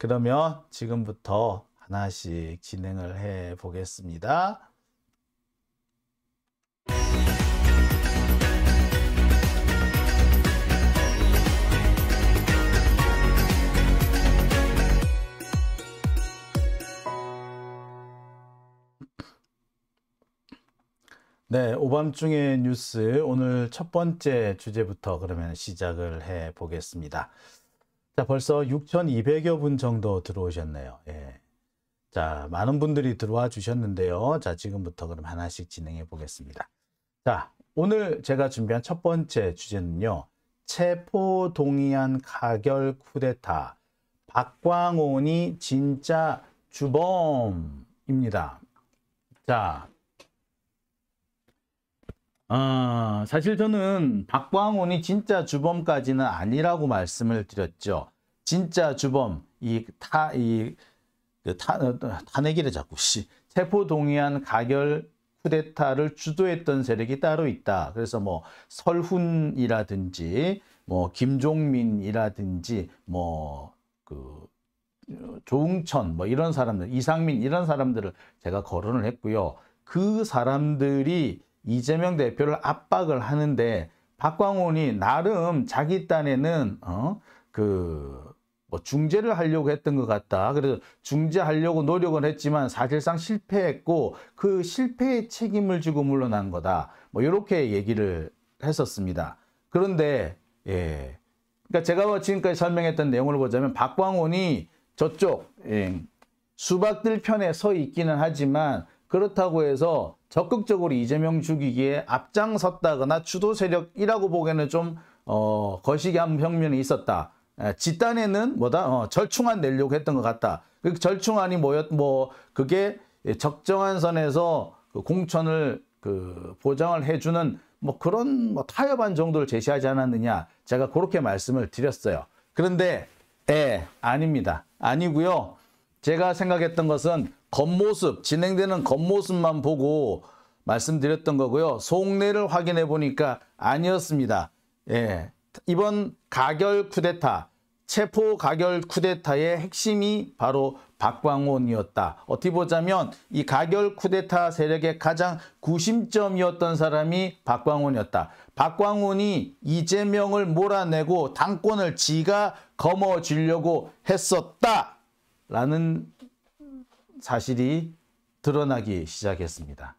그러면 지금부터 하나씩 진행을 해 보겠습니다. 네, 오밤중의 뉴스 오늘 첫 번째 주제부터 그러면 시작을 해 보겠습니다. 자, 벌써 6,200여 분 정도 들어오셨네요. 예. 자, 많은 분들이 들어와 주셨는데요. 자, 지금부터 그럼 하나씩 진행해 보겠습니다. 자, 오늘 제가 준비한 첫 번째 주제는요. 체포 동의안 가결 쿠데타. 박광온이 진짜 주범입니다. 자, 아, 사실 저는 박광훈이 진짜 주범까지는 아니라고 말씀을 드렸죠. 진짜 주범, 이 타, 이, 그 타, 어, 탄핵이래 자꾸, 씨. 세포동의안 가결 쿠데타를 주도했던 세력이 따로 있다. 그래서 뭐 설훈이라든지 뭐 김종민이라든지 뭐 그 조웅천 뭐 이런 사람들 이상민 이런 사람들을 제가 거론을 했고요. 그 사람들이 이재명 대표를 압박을 하는데 박광훈이 나름 자기 딴에는 어? 그뭐 중재를 하려고 했던 것 같다. 그래서 중재하려고 노력은 했지만 사실상 실패했고 그 실패의 책임을 지고 물러난 거다. 뭐 이렇게 얘기를 했었습니다. 그런데 예. 그러니까 제가 뭐 지금까지 설명했던 내용을 보자면 박광훈이 저쪽 예, 수박들 편에 서 있기는 하지만 그렇다고 해서 적극적으로 이재명 죽이기에 앞장섰다거나 주도 세력이라고 보기에는 좀 어, 거시기한 평면이 있었다. 에, 집단에는 뭐다? 어, 절충안 내려고 했던 것 같다. 그 절충안이 뭐였, 뭐, 그게 적정한 선에서 그 공천을 그 보장을 해주는 뭐 그런 뭐 타협안 정도를 제시하지 않았느냐. 제가 그렇게 말씀을 드렸어요. 그런데, 에, 예, 아닙니다. 아니고요 제가 생각했던 것은 겉모습 진행되는 겉모습만 보고 말씀드렸던 거고요. 속내를 확인해 보니까 아니었습니다. 예. 이번 가결 쿠데타 체포 가결 쿠데타의 핵심이 바로 박광온이었다. 어떻게 보자면 이 가결 쿠데타 세력의 가장 구심점이었던 사람이 박광온이었다. 박광온이 이재명을 몰아내고 당권을 지가 거머쥐려고 했었다라는 사실이 드러나기 시작했습니다.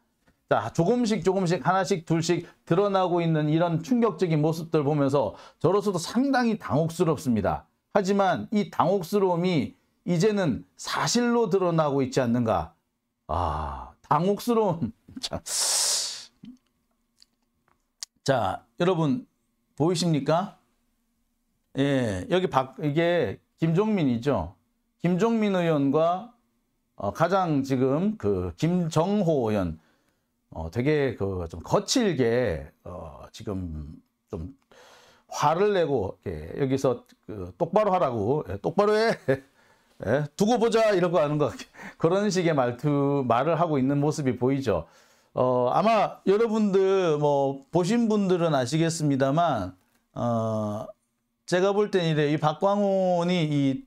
자, 조금씩 조금씩 하나씩 둘씩 드러나고 있는 이런 충격적인 모습들 보면서 저로서도 상당히 당혹스럽습니다. 하지만 이 당혹스러움이 이제는 사실로 드러나고 있지 않는가. 아, 당혹스러움. 자, 자 여러분 보이십니까? 예, 여기 밖 이게 김종민이죠. 김종민 의원과 어, 가장 지금 그 김정호 의원 어, 되게 그 좀 거칠게 어, 지금 좀 화를 내고 예, 여기서 그 똑바로 하라고 예, 똑바로 해 예, 두고 보자 이런거 하는 것 그런 식의 말투 말을 하고 있는 모습이 보이죠. 어, 아마 여러분들 뭐 보신 분들은 아시겠습니다만 어, 제가 볼 때는 이래 이 박광훈이 이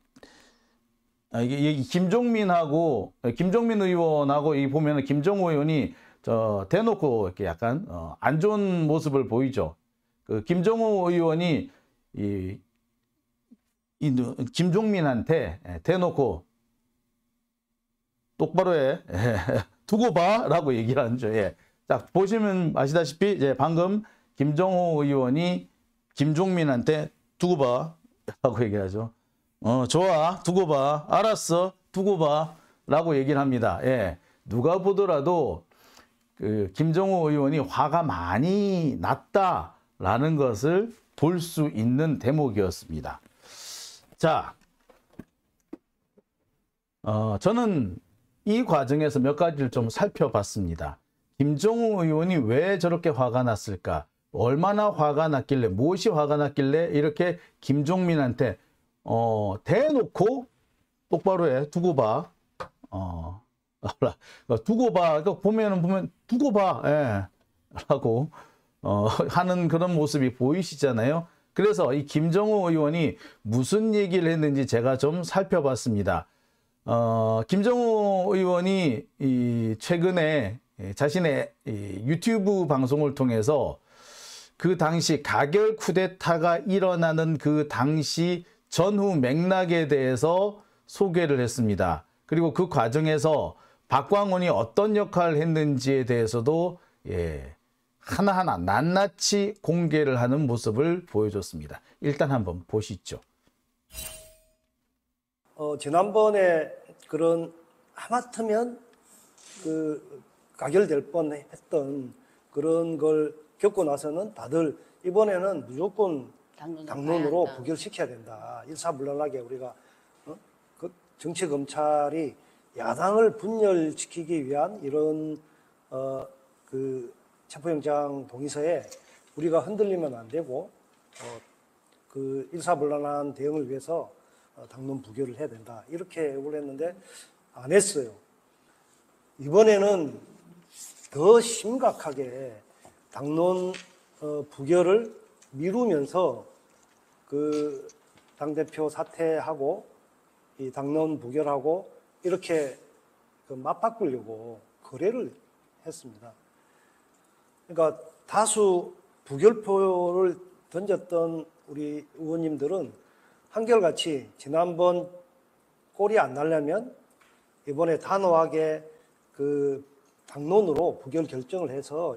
아, 이게 이게 김종민하고 김종민 의원하고 이 보면은 김정호 의원이 저 대놓고 이렇게 약간 어, 안 좋은 모습을 보이죠. 그 김정호 의원이 이, 이 김종민한테 예, 대놓고 똑바로 해 두고 봐라고 얘기를 하는 죠. 예. 자 보시면 아시다시피 이제 방금 김정호 의원이 김종민한테 두고 봐라고 얘기하죠. 어, 좋아. 두고 봐. 알았어. 두고 봐. 라고 얘기를 합니다. 예. 누가 보더라도 그 김정호 의원이 화가 많이 났다라는 것을 볼 수 있는 대목이었습니다. 자, 어, 저는 이 과정에서 몇 가지를 좀 살펴봤습니다. 김종우 의원이 왜 저렇게 화가 났을까? 얼마나 화가 났길래, 무엇이 화가 났길래 이렇게 김종민한테 어, 대놓고 똑바로 해. 두고 봐. 어, 그러니까 두고 봐. 그러니까 보면은 보면 두고 봐. 예. 라고 어, 하는 그런 모습이 보이시잖아요. 그래서 이 김정호 의원이 무슨 얘기를 했는지 제가 좀 살펴봤습니다. 어, 김정호 의원이 이 최근에 자신의 이 유튜브 방송을 통해서 그 당시 가결 쿠데타가 일어나는 그 당시 전후 맥락에 대해서 소개를 했습니다. 그리고 그 과정에서 박광훈이 어떤 역할을 했는지에 대해서도 예, 하나하나 낱낱이 공개를 하는 모습을 보여줬습니다. 일단 한번 보시죠. 어, 지난번에 그런 하마터면 그 가결될 뻔했던 그런 걸 겪고 나서는 다들 이번에는 무조건 당론으로, 당론으로 부결시켜야 된다. 일사불란하게 우리가 어? 그 정치 검찰이 야당을 분열시키기 위한 이런 어, 그 체포영장 동의서에 우리가 흔들리면 안 되고 어, 그 일사불란한 대응을 위해서 어, 당론 부결을 해야 된다 이렇게 요구를 했는데 안 했어요. 이번에는 더 심각하게 당론 어, 부결을 미루면서 그 당대표 사퇴하고 이 당론 부결하고 이렇게 그 맞바꾸려고 거래를 했습니다. 그러니까 다수 부결표를 던졌던 우리 의원님들은 한결같이 지난번 꼴이 안 나려면 이번에 단호하게 그 당론으로 부결 결정을 해서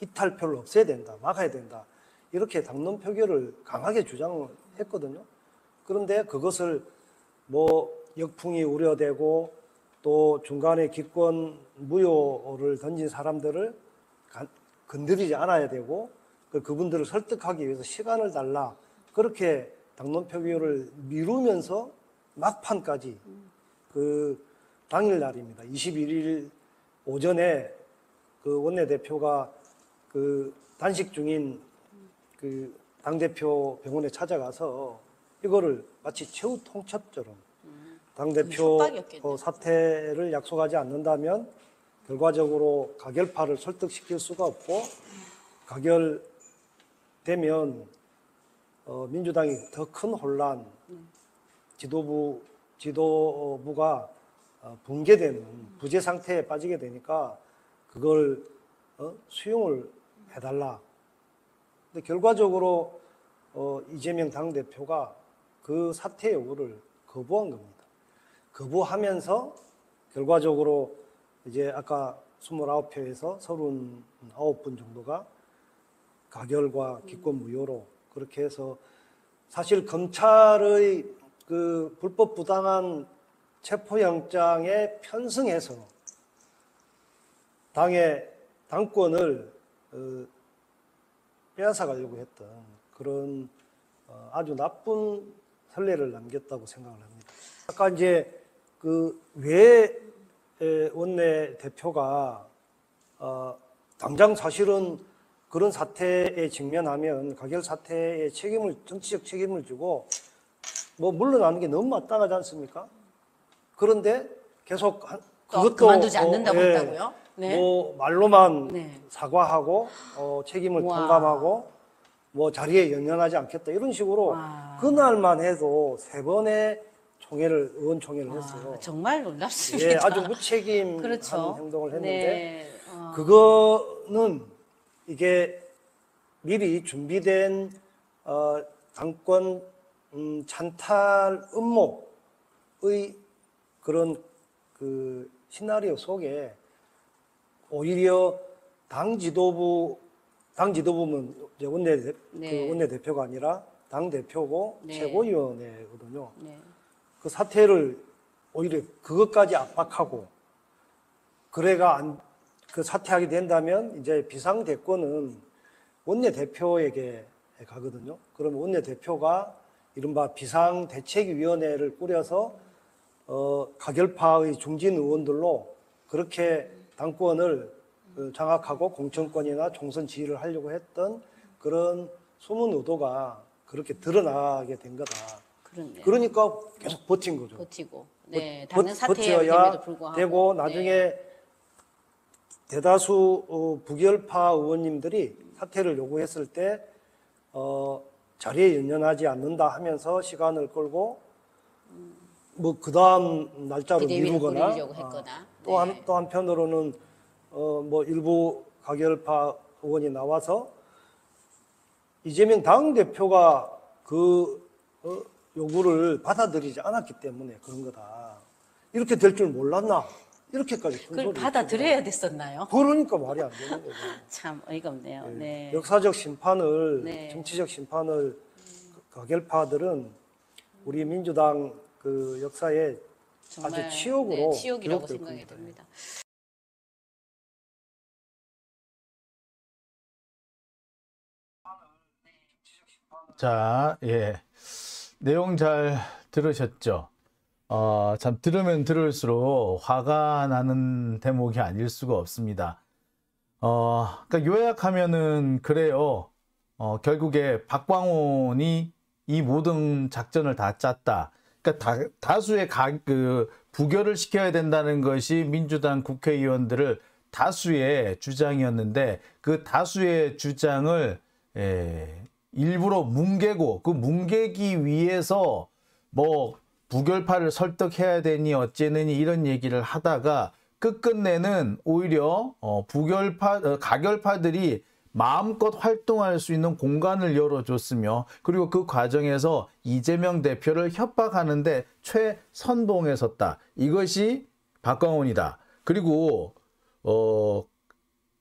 이탈표를 없애야 된다, 막아야 된다. 이렇게 담론 표결을 강하게 주장했거든요. 그런데 그것을 뭐 역풍이 우려되고 또 중간에 기권 무효를 던진 사람들을 건드리지 않아야 되고 그 그분들을 설득하기 위해서 시간을 달라 그렇게 당론 표결을 미루면서 막판까지 그 당일 날입니다. 21일 오전에 그 원내대표가 그 단식 중인 그 당대표 병원에 찾아가서 이거를 마치 최후 통첩처럼 당대표 음, 어, 사태를 약속하지 않는다면 결과적으로 가결파를 설득시킬 수가 없고 가결되면 어, 민주당이 더 큰 혼란, 음. 지도부 지도부가 어, 붕괴되는 음. 부재 상태에 빠지게 되니까 그걸 어, 수용을 해달라. 근데 결과적으로 어, 이재명 당대표가 그 사퇴 요구를 거부한 겁니다. 거부하면서 결과적으로 이제 아까 29표에서 39분 정도가 가결과 기권 무효로 그렇게 해서 사실 검찰의 그 불법 부당한 체포영장에 편승해서 당의 당권을 어, 빼앗아가려고 했던 그런 어, 아주 나쁜 선례를 남겼다고 생각을 합니다. 아까 이제 그왜 원내 대표가 어, 당장 사실은 그런 사태에 직면하면 가결 사태에 책임을 정치적 책임을 주고 뭐 물러나는 게 너무 마땅하지 않습니까? 그런데 계속 한, 그것도 그만두지 뭐 않는다고 어, 예, 했다고요? 네. 뭐 말로만 네. 사과하고 어, 책임을 와. 통감하고 뭐 자리에 연연하지 않겠다 이런 식으로 와. 그날만 해도 세 번의 총회를 의원 총회를 했어요. 정말 놀랍습니다. 예, 아주 무책임한 그렇죠. 행동을 했는데 네. 어. 그거는 이게 미리 준비된 어, 당권 음, 찬탈 음모의 그런 그 시나리오 속에 오히려 당 지도부 당 지도부는 이제 원내 대, 그 네. 그 원내 대표가 아니라 당 대표고 네. 최고위원회거든요. 네. 그 사태를 오히려 그것까지 압박하고 그래가 안, 그 사퇴하게 된다면 이제 비상 대권은 원내 대표에게 가거든요. 그러면 원내 대표가 이른바 비상 대책위원회를 꾸려서 어, 가결파의 중진 의원들로 그렇게 당권을 그 장악하고 공천권이나 총선 지휘를 하려고 했던 그런 숨은 의도가 그렇게 드러나게 된 거다. 그렇네요. 그러니까 계속 버틴 거죠. 버티고. 네, 버, 다 사태에도 되고 나중에 네. 대다수 어, 부결파 의원님들이 사퇴를 요구했을 때 어, 자리에 연연하지 않는다 하면서 시간을 끌고 음. 뭐 그다음 날짜로 미루거나 아, 또한 네. 또 한편으로는 어 뭐 일부 가결파 의원이 나와서 이재명 당 대표가 그 어, 요구를 받아들이지 않았기 때문에 그런 거다. 이렇게 될 줄 몰랐나? 이렇게까지 그걸 받아들여야 됐었나요? 그러니까 말이 안 되는 거죠. 참 어이가 없네요. 네. 네. 역사적 심판을 네. 정치적 심판을 가결파들은 우리 민주당 그 역사에 아주 치욕으로 네, 치욕이라고 생각이 됩니다. 자, 예. 내용 잘 들으셨죠? 어, 참 들으면 들을수록 화가 나는 대목이 아닐 수가 없습니다. 어, 그러니까 요약하면은 그래요. 어, 결국에 박광온이 이 모든 작전을 다 짰다. 그러니까 다, 수의 가, 그 부결을 시켜야 된다는 것이 민주당 국회의원들을 다수의 주장이었는데 그 다수의 주장을 에, 예, 일부러 뭉개고 그 뭉개기 위해서 뭐 부결파를 설득해야 되니 어찌느니 이런 얘기를 하다가 끝끝내는 오히려 어, 부결파 어, 가결파들이 마음껏 활동할 수 있는 공간을 열어줬으며 그리고 그 과정에서 이재명 대표를 협박하는데 최선봉에 섰다. 이것이 박광훈이다. 그리고 어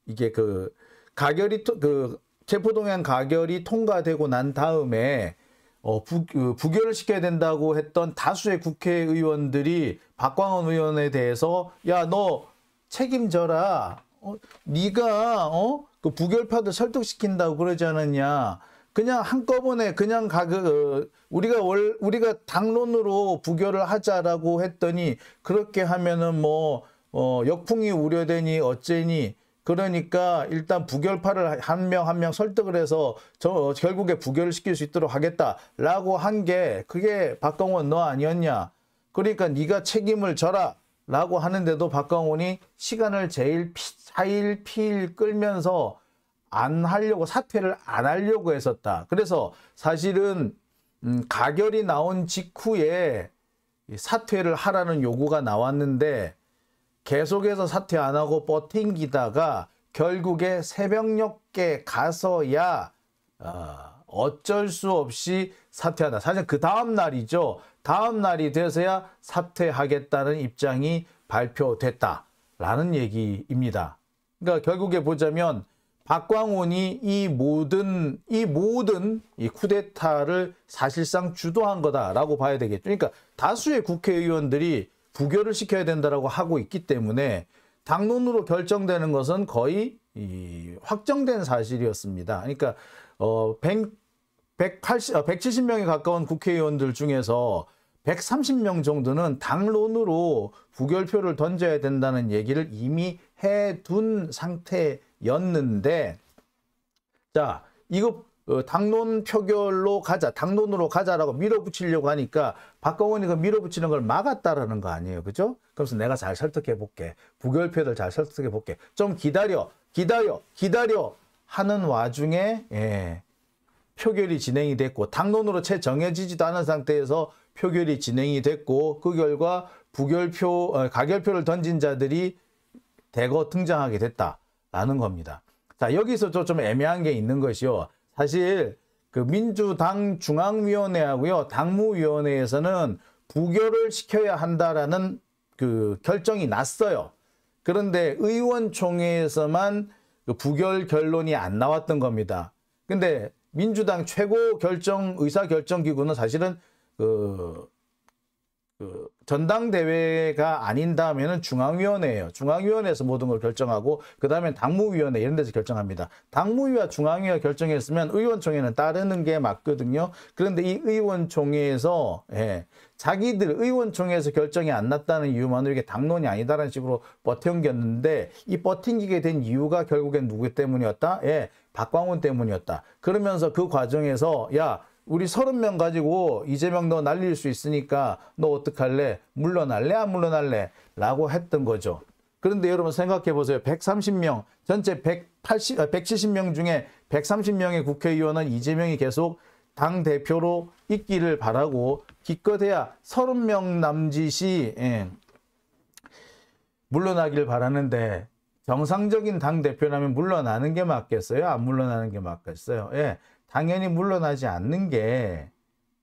이게 그 가결이 그 체포동향 가결이 통과되고 난 다음에 어, 부, 그 부결을 시켜야 된다고 했던 다수의 국회의원들이 박광원 의원에 대해서 야 너 책임져라. 어, 네가 어? 그부결파도 설득시킨다고 그러지 않았냐. 그냥 한꺼번에 그냥 가그 어, 우리가 월 우리가 당론으로 부결을 하자라고 했더니 그렇게 하면은 뭐 어, 역풍이 우려되니 어째니 그러니까 일단 부결파를 한 명 한명 한 명 설득을 해서 저 결국에 부결을 시킬 수 있도록 하겠다라고 한 게 그게 박강원 너 아니었냐 그러니까 네가 책임을 져라라고 하는데도 박광원이 시간을 제일 피, 차일 필 끌면서 안 하려고 사퇴를 안 하려고 했었다. 그래서 사실은 음, 가결이 나온 직후에 사퇴를 하라는 요구가 나왔는데 계속해서 사퇴 안 하고 버팅기다가 결국에 새벽녘에 가서야 어, 어쩔 수 없이 사퇴한다. 사실 그 다음 날이죠. 다음 날이 돼서야 사퇴하겠다는 입장이 발표됐다라는 얘기입니다. 그러니까 결국에 보자면 박광온이 이 모든 이 모든 이 쿠데타를 사실상 주도한 거다라고 봐야 되겠죠. 그러니까 다수의 국회의원들이 부결을 시켜야 된다라고 하고 있기 때문에 당론으로 결정되는 것은 거의 이 확정된 사실이었습니다. 그러니까 어1 8 0 170명에 가까운 국회의원들 중에서 130명 정도는 당론으로 부결표를 던져야 된다는 얘기를 이미 해둔 상태였는데 자 이거 어, 당론 표결로 가자 당론으로 가자라고 밀어붙이려고 하니까 박광원이 그 밀어붙이는 걸 막았다라는 거 아니에요 그죠 그래서 내가 잘 설득해 볼게 부결표를 잘 설득해 볼게 좀 기다려 기다려 기다려 하는 와중에 예, 표결이 진행이 됐고 당론으로 채 정해지지도 않은 상태에서 표결이 진행이 됐고 그 결과 부결표, 어, 가결표를 던진 자들이 대거 등장하게 됐다라는 겁니다. 자 여기서 도좀 애매한 게 있는 것이요. 사실 그 민주당 중앙위원회하고요 당무위원회에서는 부결을 시켜야 한다라는 그 결정이 났어요. 그런데 의원총회에서만 그 부결 결론이 안 나왔던 겁니다. 근데 민주당 최고 결정 의사 결정 기구는 사실은 그, 그 전당대회가 아닌 다음에는 중앙위원회예요. 중앙위원회에서 모든 걸 결정하고 그 다음에 당무위원회 이런 데서 결정합니다. 당무위와 중앙위가 결정했으면 의원총회는 따르는 게 맞거든요. 그런데 이 의원총회에서 예, 자기들 의원총회에서 결정이 안 났다는 이유만으로 이게 당론이 아니다라는 식으로 버텨겼는데 이버틴기게된 이유가 결국엔 누구 때문이었다? 예, 박광훈 때문이었다. 그러면서 그 과정에서 야 우리 서른 명 가지고 이재명 너 날릴 수 있으니까 너 어떡할래? 물러날래? 안 물러날래? 라고 했던 거죠. 그런데 여러분 생각해 보세요. 130명, 전체 180, 170명 아, 중에 130명의 국회의원은 이재명이 계속 당대표로 있기를 바라고 기껏해야 30명 남짓이 예, 물러나길 바라는데 정상적인 당대표라면 물러나는 게 맞겠어요? 안 물러나는 게 맞겠어요? 예. 당연히 물러나지 않는 게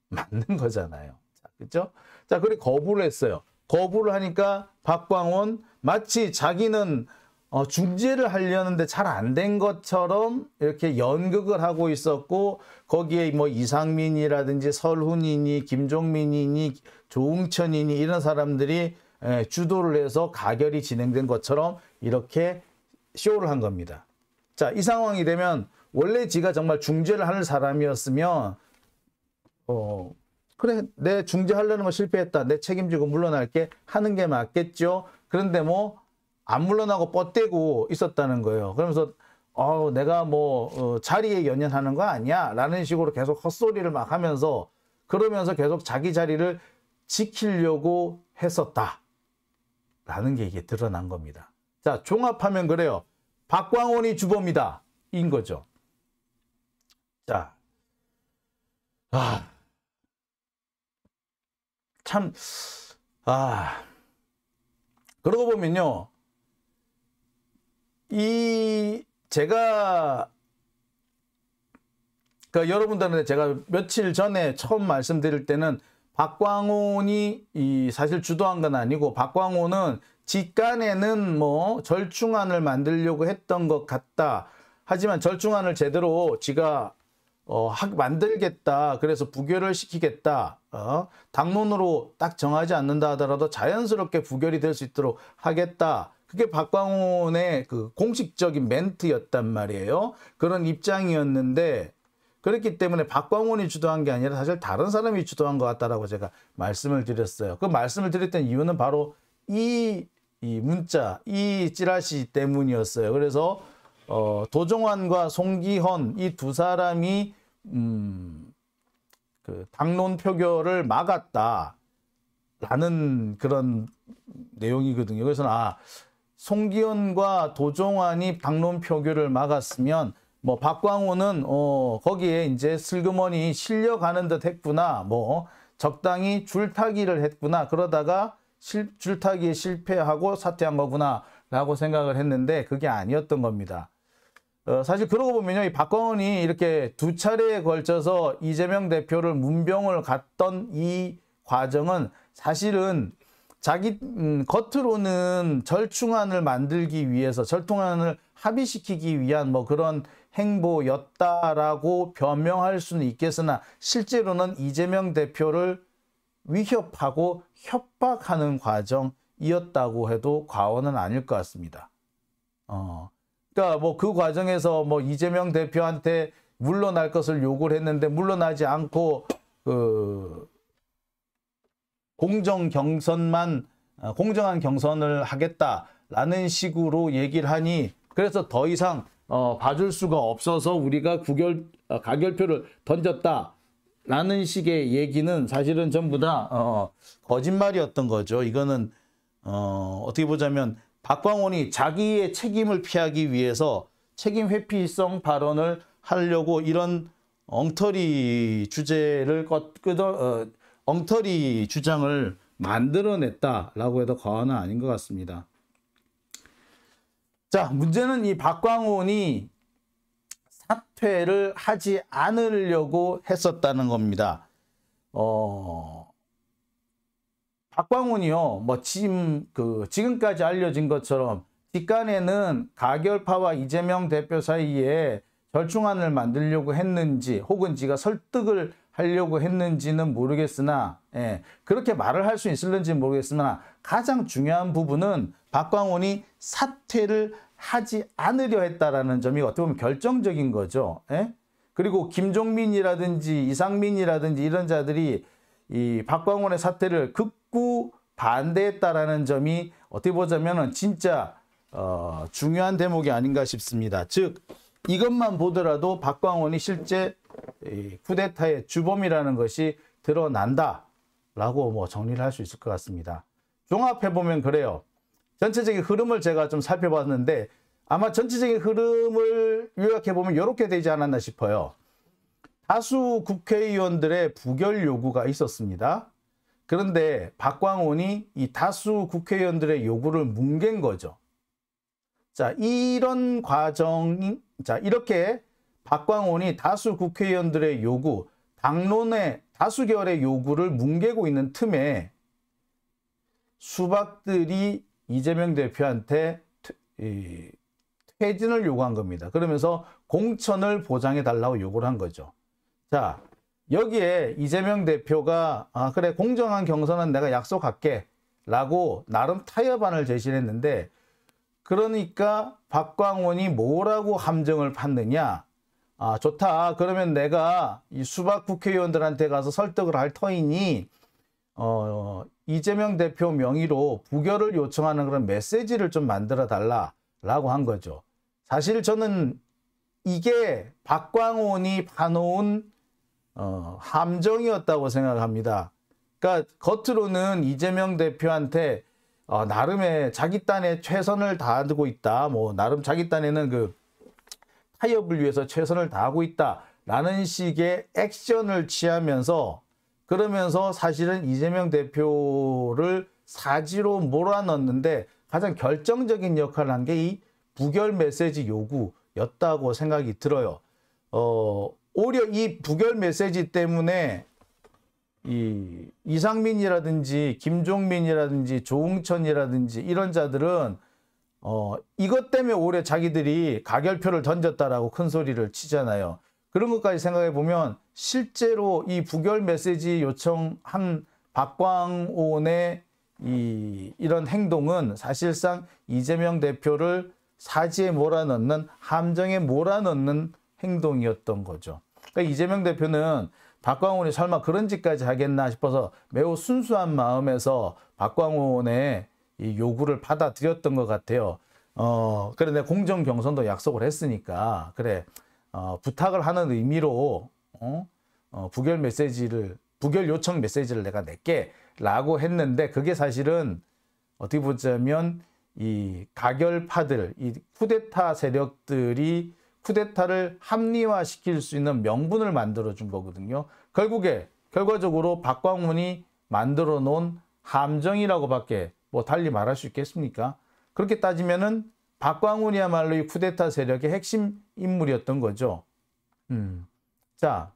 맞는 거잖아요. 자, 그죠? 자, 그리고 거부를 했어요. 거부를 하니까 박광원 마치 자기는 어, 중재를 하려는데 잘 안 된 것처럼 이렇게 연극을 하고 있었고 거기에 뭐 이상민이라든지 설훈이니 김종민이니 조웅천이니 이런 사람들이 에, 예, 주도를 해서 가결이 진행된 것처럼 이렇게 쇼를 한 겁니다. 자, 이 상황이 되면 원래 지가 정말 중재를 하는 사람이었으면 어 그래 내 중재하려는 거 실패했다 내 책임지고 물러날게 하는 게 맞겠죠 그런데 뭐 안 물러나고 뻗대고 있었다는 거예요 그러면서 어 내가 뭐 어, 자리에 연연하는 거 아니야 라는 식으로 계속 헛소리를 막 하면서 그러면서 계속 자기 자리를 지키려고 했었다 라는 게 이게 드러난 겁니다 자 종합하면 그래요 박광원이 주범이다 인 거죠 자, 아, 참, 아, 그러고 보면요. 이, 제가, 그 여러분들한테 제가 며칠 전에 처음 말씀드릴 때는 박광훈이 이 사실 주도한 건 아니고 박광훈은 직간에는 뭐 절충안을 만들려고 했던 것 같다. 하지만 절충안을 제대로 지가 어, 학, 만들겠다. 그래서 부결을 시키겠다. 어, 당론으로 딱 정하지 않는다 하더라도 자연스럽게 부결이 될 수 있도록 하겠다. 그게 박광훈의 그 공식적인 멘트였단 말이에요. 그런 입장이었는데 그렇기 때문에 박광훈이 주도한 게 아니라 사실 다른 사람이 주도한 것 같다라고 제가 말씀을 드렸어요. 그 말씀을 드렸던 이유는 바로 이, 이 문자, 이 찌라시 때문이었어요. 그래서 어, 도종환과 송기헌 이 두 사람이 음, 그 당론 표결을 막았다라는 그런 내용이거든요. 그래서 아 송기헌과 도종환이 당론 표결을 막았으면 뭐 박광호는 어, 거기에 이제 슬그머니 실려가는 듯 했구나 뭐 적당히 줄타기를 했구나 그러다가 실, 줄타기에 실패하고 사퇴한 거구나 라고 생각을 했는데 그게 아니었던 겁니다. 어, 사실 그러고 보면요. 이 박건이 이렇게 두 차례에 걸쳐서 이재명 대표를 문병을 갔던 이 과정은 사실은 자기 음, 겉으로는 절충안을 만들기 위해서 절충안을 합의시키기 위한 뭐 그런 행보였다라고 변명할 수는 있겠으나 실제로는 이재명 대표를 위협하고 협박하는 과정이었다고 해도 과언은 아닐 것 같습니다. 어, 그러니까 뭐그 과정에서 뭐 이재명 대표한테 물러날 것을 요구를 했는데 물러나지 않고 그 공정 경선만 아, 공정한 경선을 하겠다라는 식으로 얘기를 하니 그래서 더 이상 어, 봐줄 수가 없어서 우리가 구결 어, 가결표를 던졌다라는 식의 얘기는 사실은 전부 다 어, 거짓말이었던 거죠. 이거는 어, 어떻게 보자면 박광원이 자기의 책임을 피하기 위해서 책임 회피성 발언을 하려고 이런 엉터리 주제를 끄덕 어, 엉터리 주장을 만들어냈다라고 해도 과언은 아닌 것 같습니다. 자 문제는 이 박광원이 사퇴를 하지 않으려고 했었다는 겁니다. 어, 박광훈이요. 뭐 지금 그 지금까지 알려진 것처럼 뒷간에는 가결파와 이재명 대표 사이에 절충안을 만들려고 했는지 혹은 지가 설득을 하려고 했는지는 모르겠으나 예, 그렇게 말을 할 수 있을는지 모르겠으나 가장 중요한 부분은 박광훈이 사퇴를 하지 않으려 했다라는 점이 어떻게 보면 결정적인 거죠. 예? 그리고 김종민이라든지 이상민이라든지 이런 자들이 이 박광원의 사태를 극구 반대했다라는 점이 어떻게 보자면 진짜 어, 중요한 대목이 아닌가 싶습니다. 즉 이것만 보더라도 박광원이 실제 쿠데타의 주범이라는 것이 드러난다라고 뭐 정리를 할 수 있을 것 같습니다. 종합해 보면 그래요. 전체적인 흐름을 제가 좀 살펴봤는데 아마 전체적인 흐름을 요약해 보면 이렇게 되지 않았나 싶어요. 다수 국회의원들의 부결 요구가 있었습니다. 그런데 박광온이 이 다수 국회의원들의 요구를 뭉갠 거죠. 자, 이런 과정이, 자, 이렇게 박광온이 다수 국회의원들의 요구, 당론의 다수결의 요구를 뭉개고 있는 틈에 수박들이 이재명 대표한테 퇴진을 요구한 겁니다. 그러면서 공천을 보장해 달라고 요구를 한 거죠. 자, 여기에 이재명 대표가 아 그래 공정한 경선은 내가 약속할게 라고 나름 타협안을 제시했는데 그러니까 박광원이 뭐라고 함정을 팠느냐 아 좋다 그러면 내가 이 수박 국회의원들한테 가서 설득을 할 터이니 어 이재명 대표 명의로 부결을 요청하는 그런 메시지를 좀 만들어 달라 라고 한 거죠 사실 저는 이게 박광원이 파놓은 어, 함정이었다고 생각합니다. 그러니까 겉으로는 이재명 대표한테 어, 나름의 자기 딴에 최선을 다하고 있다. 뭐 나름 자기 딴에는 그 타협을 위해서 최선을 다하고 있다. 라는 식의 액션을 취하면서 그러면서 사실은 이재명 대표를 사지로 몰아넣는데 가장 결정적인 역할을 한 게 이 부결 메시지 요구였다고 생각이 들어요. 어, 오히려 이 부결 메시지 때문에 이 이상민이라든지 김종민이라든지 조웅천이라든지 이런 자들은 어 이것 때문에 오히려 자기들이 가결표를 던졌다라고 큰 소리를 치잖아요. 그런 것까지 생각해 보면 실제로 이 부결 메시지 요청한 박광온의 이 이런 행동은 사실상 이재명 대표를 사지에 몰아넣는 함정에 몰아넣는 행동이었던 거죠. 그러니까 이재명 대표는 박광훈이 설마 그런 짓까지 하겠나 싶어서 매우 순수한 마음에서 박광훈의 이 요구를 받아들였던 것 같아요. 어, 그런데 공정 경선도 약속을 했으니까, 그래, 어, 부탁을 하는 의미로, 어, 어, 부결 메시지를, 부결 요청 메시지를 내가 낼게 라고 했는데, 그게 사실은 어떻게 보자면 이 가결파들, 이 쿠데타 세력들이 쿠데타를 합리화시킬 수 있는 명분을 만들어준 거거든요. 결국에 결과적으로 박광문이 만들어 놓은 함정이라고 밖에 뭐 달리 말할 수 있겠습니까? 그렇게 따지면은 박광훈이야말로 이 쿠데타 세력의 핵심 인물이었던 거죠. 음. 자.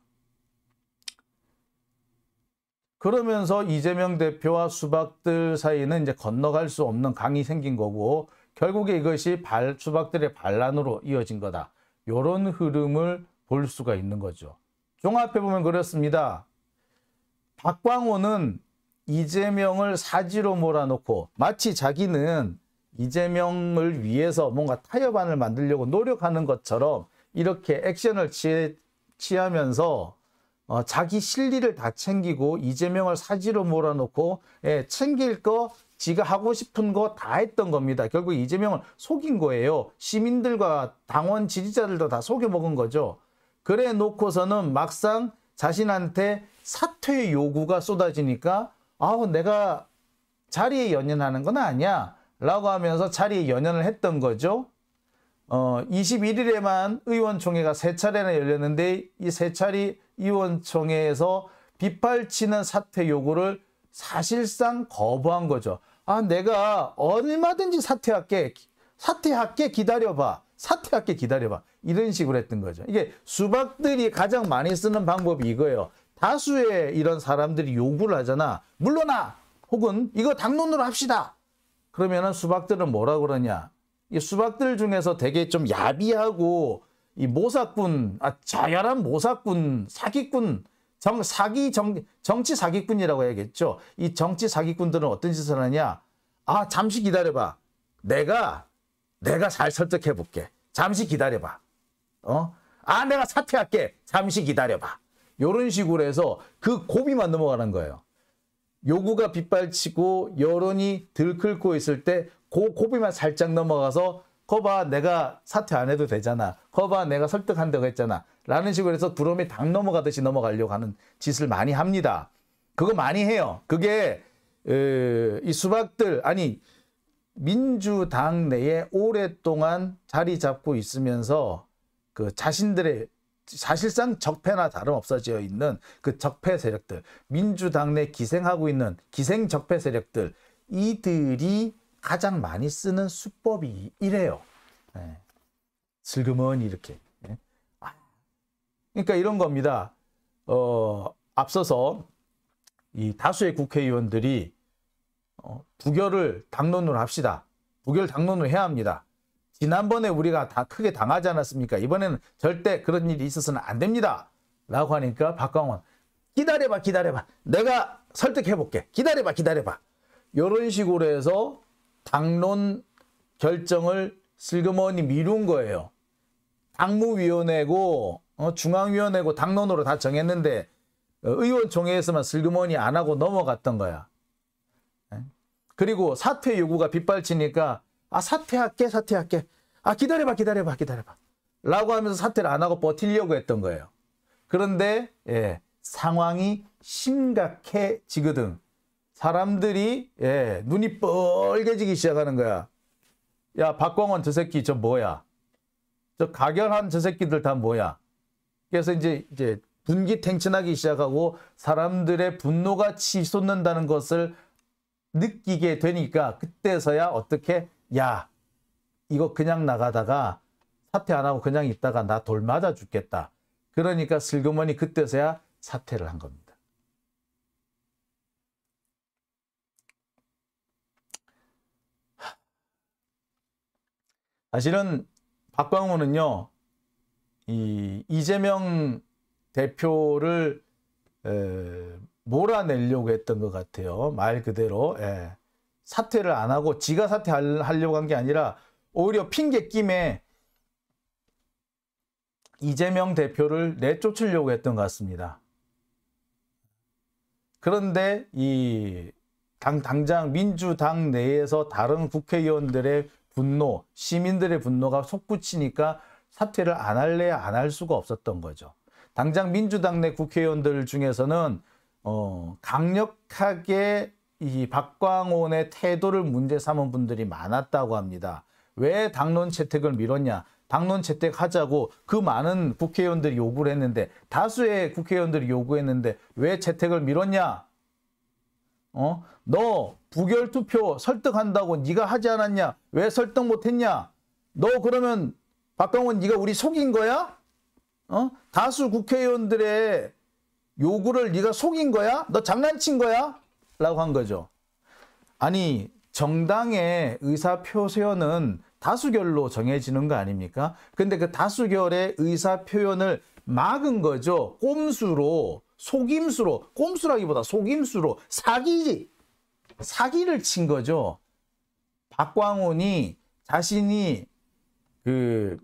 그러면서 이재명 대표와 수박들 사이는 이제 건너갈 수 없는 강이 생긴 거고 결국에 이것이 발, 수박들의 반란으로 이어진 거다. 이런 흐름을 볼 수가 있는 거죠. 종합해 보면 그렇습니다. 박광호는 이재명을 사지로 몰아놓고 마치 자기는 이재명을 위해서 뭔가 타협안을 만들려고 노력하는 것처럼 이렇게 액션을 취하면서 어, 자기 실리를 다 챙기고 이재명을 사지로 몰아놓고 예, 챙길 거 지가 하고 싶은 거 다 했던 겁니다. 결국 이재명을 속인 거예요. 시민들과 당원 지지자들도 다 속여먹은 거죠. 그래 놓고서는 막상 자신한테 사퇴 요구가 쏟아지니까 아우 내가 자리에 연연하는 건 아니야 라고 하면서 자리에 연연을 했던 거죠. 어, 21일에만 의원총회가 세 차례나 열렸는데 이 세 차례 의원총회에서 비팔치는 사퇴 요구를 사실상 거부한 거죠. 아, 내가 얼마든지 사퇴할게. 사퇴할게 기다려봐. 사퇴할게 기다려봐. 이런 식으로 했던 거죠. 이게 수박들이 가장 많이 쓰는 방법이 이거예요. 다수의 이런 사람들이 요구를 하잖아. 물러나! 혹은 이거 당론으로 합시다. 그러면은 수박들은 뭐라 그러냐. 이 수박들 중에서 되게 좀 야비하고 이 모사꾼, 아, 자열한 모사꾼, 사기꾼 정 사기 정 정치 사기꾼이라고 해야겠죠. 이 정치 사기꾼들은 어떤 짓을 하냐? 아 잠시 기다려봐. 내가 내가 잘 설득해 볼게. 잠시 기다려봐. 어? 아 내가 사퇴할게. 잠시 기다려봐. 요런 식으로 해서 그 고비만 넘어가는 거예요. 요구가 빗발치고 여론이 들끓고 있을 때 그 고비만 살짝 넘어가서 거봐 내가 사퇴 안 해도 되잖아. 거봐 내가 설득한다고 했잖아. 라는 식으로 해서 부럼이 당 넘어가듯이 넘어가려고 하는 짓을 많이 합니다. 그거 많이 해요. 그게 이 수박들 아니 민주당 내에 오랫동안 자리 잡고 있으면서 그 자신들의 사실상 적폐나 다름없어져 있는 그 적폐 세력들, 민주당 내 기생하고 있는 기생 적폐 세력들 이들이 가장 많이 쓰는 수법이 이래요. 네. 슬그머니 이렇게. 그러니까 이런 겁니다. 어, 앞서서 이 다수의 국회의원들이 어, 부결을 당론으로 합시다. 부결 당론으로 해야 합니다. 지난번에 우리가 다 크게 당하지 않았습니까? 이번에는 절대 그런 일이 있어서는 안 됩니다. 라고 하니까 박광원 기다려봐 기다려봐 내가 설득해볼게 기다려봐 기다려봐 이런 식으로 해서 당론 결정을 슬그머니 미룬 거예요. 당무위원회고 어, 중앙위원회고 당론으로 다 정했는데 어, 의원총회에서만 슬그머니 안 하고 넘어갔던 거야. 예? 그리고 사퇴 요구가 빗발치니까 아 사퇴할게 사퇴할게 아 기다려봐 기다려봐 기다려봐 라고 하면서 사퇴를 안 하고 버틸려고 했던 거예요. 그런데 예, 상황이 심각해지거든. 사람들이 예, 눈이 뻘개지기 시작하는 거야. 야 박광원 저 새끼 저 뭐야? 저 가결한 저 새끼들 다 뭐야? 그래서 이제 이제 분기탱천하기 시작하고 사람들의 분노가 치솟는다는 것을 느끼게 되니까 그때서야 어떻게 야 이거 그냥 나가다가 사퇴 안 하고 그냥 있다가 나 돌 맞아 죽겠다. 그러니까 슬그머니 그때서야 사퇴를 한 겁니다. 사실은 박광호는요. 이 이재명 대표를 에, 몰아내려고 했던 것 같아요. 말 그대로 예. 사퇴를 안 하고 지가 사퇴하려고 한 게 아니라 오히려 핑계 낌에 이재명 대표를 내쫓으려고 했던 것 같습니다. 그런데 이 당, 당장 민주당 내에서 다른 국회의원들의 분노, 시민들의 분노가 솟구치니까 사퇴를 안 할래야 안 할 수가 없었던 거죠. 당장 민주당 내 국회의원들 중에서는 어, 강력하게 이 박광온의 태도를 문제 삼은 분들이 많았다고 합니다. 왜 당론 채택을 미뤘냐? 당론 채택하자고 그 많은 국회의원들이 요구를 했는데 다수의 국회의원들이 요구했는데 왜 채택을 미뤘냐? 어? 너 부결 투표 설득한다고 네가 하지 않았냐? 왜 설득 못했냐? 너 그러면 박병원 네가 우리 속인 거야? 어? 다수 국회의원들의 요구를 네가 속인 거야? 너 장난친 거야? 라고 한 거죠. 아니 정당의 의사표세는 다수결로 정해지는 거 아닙니까? 근데 그 다수결의 의사표현을 막은 거죠. 꼼수로, 속임수로, 꼼수라기보다 속임수로 사기, 사기를 친 거죠. 박광훈이 자신이 그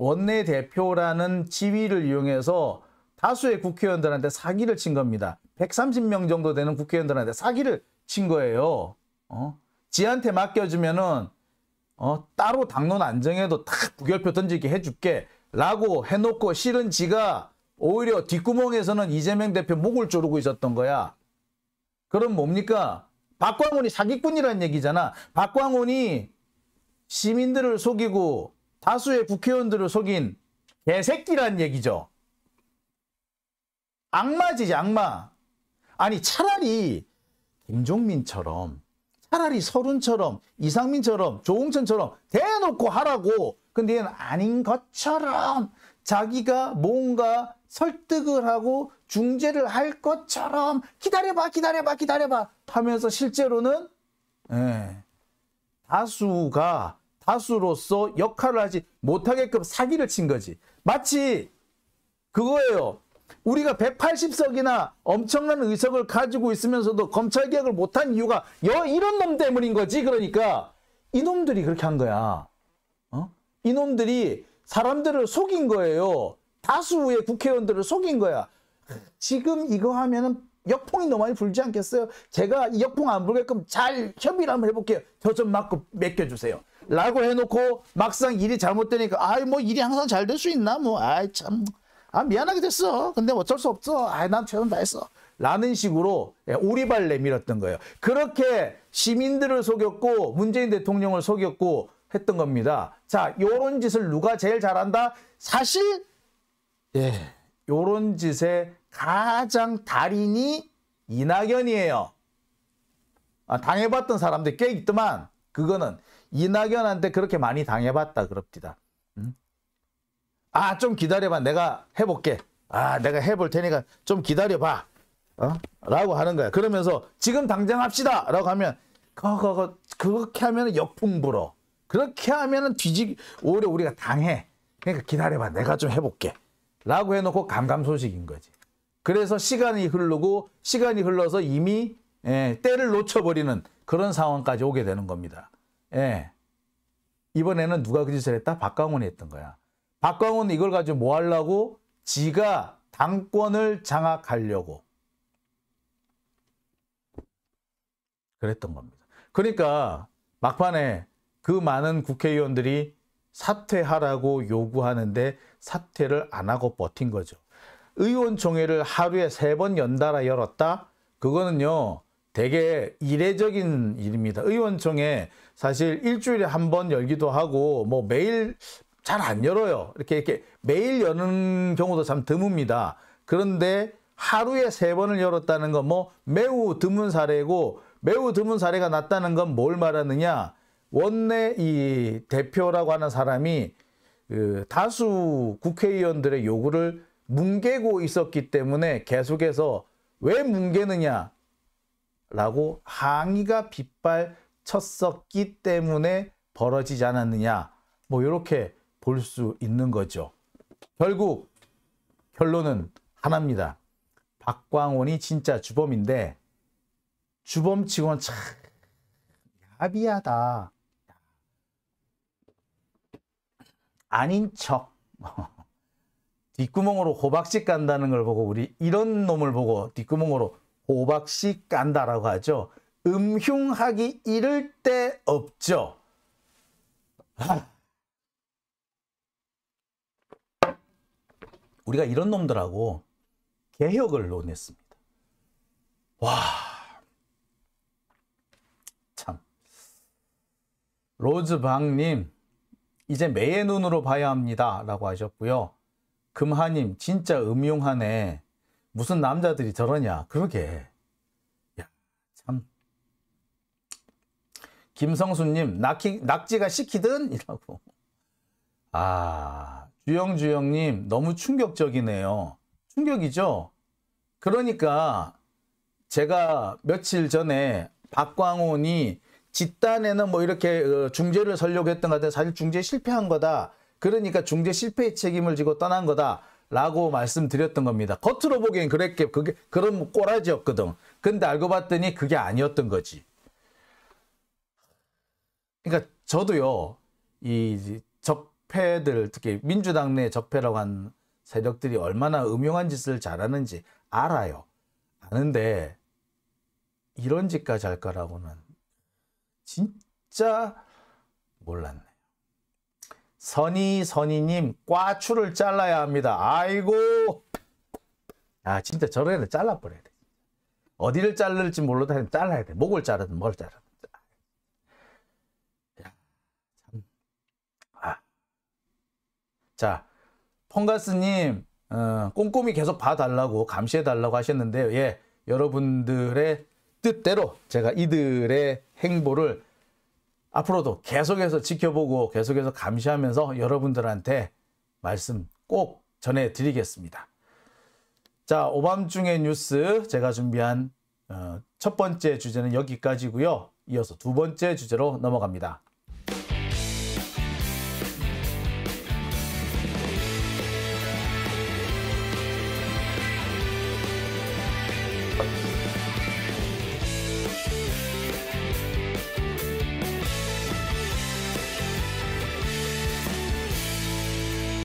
원내대표라는 지위를 이용해서 다수의 국회의원들한테 사기를 친 겁니다. 130명 정도 되는 국회의원들한테 사기를 친 거예요. 어? 지한테 맡겨주면은 어? 따로 당론 안 정해도 탁 부결표 던지게 해줄게 라고 해놓고 실은 지가 오히려 뒷구멍에서는 이재명 대표 목을 조르고 있었던 거야. 그럼 뭡니까? 박광훈이 사기꾼이란 얘기잖아. 박광훈이 시민들을 속이고 다수의 국회의원들을 속인 개새끼란 얘기죠. 악마지지 악마. 아니 차라리 김종민처럼 차라리 서른처럼 이상민처럼 조홍천처럼 대놓고 하라고 근데 얘는 아닌 것처럼 자기가 뭔가 설득을 하고 중재를 할 것처럼 기다려봐 기다려봐 기다려봐 하면서 실제로는 에, 예, 다수가 가수로서 역할을 하지 못하게끔 사기를 친 거지. 마치 그거예요. 우리가 180석이나 엄청난 의석을 가지고 있으면서도 검찰개혁을 못한 이유가 여 이런 놈 때문인 거지. 그러니까 이놈들이 그렇게 한 거야. 어? 이놈들이 사람들을 속인 거예요. 다수의 국회의원들을 속인 거야. 지금 이거 하면은 역풍이 너무 많이 불지 않겠어요? 제가 이 역풍 안 불게끔 잘 협의를 한번 해볼게요. 저좀 맞고 맡겨주세요. 라고 해놓고 막상 일이 잘못되니까 아이 뭐 일이 항상 잘 될 수 있나 뭐 아이 참 아 미안하게 됐어 근데 어쩔 수 없어 아이 난 최선 다했어 라는 식으로 예, 오리발 내밀었던 거예요 그렇게 시민들을 속였고 문재인 대통령을 속였고 했던 겁니다 자 요런 짓을 누가 제일 잘한다 사실 예 요런 짓의 가장 달인이 이낙연이에요 아, 당해봤던 사람들 꽤 있더만 그거는 이낙연한테 그렇게 많이 당해봤다 그럽디다. 응? 아, 좀 기다려봐. 내가 해볼게. 아, 내가 해볼 테니까 좀 기다려봐. 어? 라고 하는 거야. 그러면서 지금 당장 합시다. 라고 하면 그거, 거 그렇게 하면 역풍 불어. 그렇게 하면 뒤지, 오히려 우리가 당해. 그러니까 기다려봐. 내가 좀 해볼게. 라고 해놓고 감감소식인 거지. 그래서 시간이 흐르고 시간이 흘러서 이미 예, 때를 놓쳐버리는 그런 상황까지 오게 되는 겁니다. 예. 이번에는 누가 그 짓을 했다? 박광훈이 했던 거야. 박광훈 이걸 가지고 뭐 하려고? 지가 당권을 장악하려고. 그랬던 겁니다. 그러니까 막판에 그 많은 국회의원들이 사퇴하라고 요구하는데 사퇴를 안 하고 버틴 거죠. 의원총회를 하루에 세 번 연달아 열었다? 그거는요. 되게 이례적인 일입니다. 의원총회 사실 일주일에 한 번 열기도 하고 뭐 매일 잘 안 열어요. 이렇게 이렇게 매일 여는 경우도 참 드뭅니다. 그런데 하루에 세 번을 열었다는 건 뭐 매우 드문 사례고 매우 드문 사례가 났다는 건 뭘 말하느냐? 원내 이 대표라고 하는 사람이 그 다수 국회의원들의 요구를 뭉개고 있었기 때문에 계속해서 왜 뭉개느냐 라고 항의가 빗발 쳤었기 때문에 벌어지지 않았느냐 뭐 이렇게 볼 수 있는 거죠. 결국 결론은 하나입니다. 박광원이 진짜 주범인데 주범 직원 참 야비하다. 아닌 척 뒷구멍으로 호박씨 깐다는 걸 보고 우리 이런 놈을 보고 뒷구멍으로 호박씨 깐다라고 하죠. 음흉하기 이를 데 없죠. 우리가 이런 놈들하고 개혁을 논했습니다. 와. 참. 로즈방님, 이제 매의 눈으로 봐야 합니다. 라고 하셨고요. 금하님, 진짜 음흉하네. 무슨 남자들이 저러냐. 그러게. 김성수님 낙지, 낙지가 시키든 이라고 아 주영주영님 너무 충격적이네요 충격이죠 그러니까 제가 며칠 전에 박광훈이 집단에는 뭐 이렇게 어, 중재를 설려고 했던 것같아요 사실 중재 실패한 거다 그러니까 중재 실패의 책임을 지고 떠난 거다 라고 말씀드렸던 겁니다. 겉으로 보기엔 그랬게 그게 그런 꼬라지였거든. 근데 알고 봤더니 그게 아니었던 거지. 그러니까 저도요 이 적폐들 특히 민주당 내 적폐라고 한 세력들이 얼마나 음흉한 짓을 잘하는지 알아요. 아는데 이런 짓까지 할 거라고는 진짜 몰랐네. 요 선이 선이님 과추를 잘라야 합니다. 아이고 아 진짜 저런 애는 잘라버려야 돼. 어디를 자를지 몰라도 잘라야 돼. 목을 자르든 뭘 자르든. 자, 펑가스님, 어, 꼼꼼히 계속 봐달라고, 감시해달라고 하셨는데요. 예, 여러분들의 뜻대로 제가 이들의 행보를 앞으로도 계속해서 지켜보고 계속해서 감시하면서 여러분들한테 말씀 꼭 전해드리겠습니다. 자, 오밤중의 뉴스 제가 준비한 어, 첫 번째 주제는 여기까지고요. 이어서 두 번째 주제로 넘어갑니다.